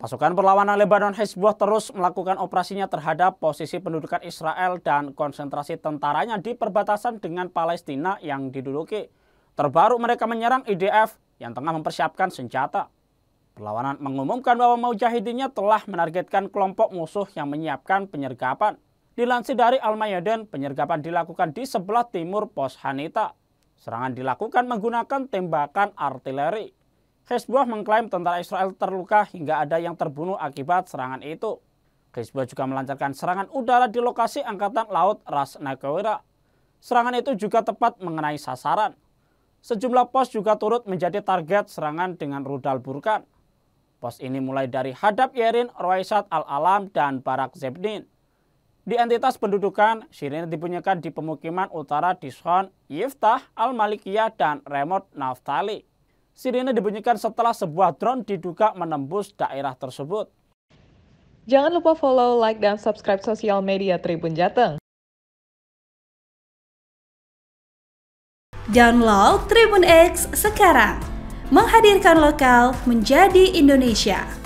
Pasukan perlawanan Lebanon Hezbollah terus melakukan operasinya terhadap posisi pendudukan Israel dan konsentrasi tentaranya di perbatasan dengan Palestina yang diduduki. Terbaru mereka menyerang IDF yang tengah mempersiapkan senjata. Perlawanan mengumumkan bahwa Mujahidinnya telah menargetkan kelompok musuh yang menyiapkan penyergapan. Dilansir dari Al-Mayadin, penyergapan dilakukan di sebelah timur pos Hanita. Serangan dilakukan menggunakan tembakan artileri. Hezbollah mengklaim tentara Israel terluka hingga ada yang terbunuh akibat serangan itu. Hezbollah juga melancarkan serangan udara di lokasi Angkatan Laut Ras Nakawira. Serangan itu juga tepat mengenai sasaran. Sejumlah pos juga turut menjadi target serangan dengan rudal burkan. Pos ini mulai dari Hadab Yerin, Roisat Al-Alam, dan Barak Zebdin. Di entitas pendudukan, Syria dibunyikan di pemukiman utara Dishon, Yiftah, Al-Malikiyah, dan Remot Naftali. Sirine dibunyikan setelah sebuah drone diduga menembus daerah tersebut. Jangan lupa follow, like, dan subscribe sosial media Tribun Jateng. Download Tribun X sekarang. Menghadirkan lokal menjadi Indonesia.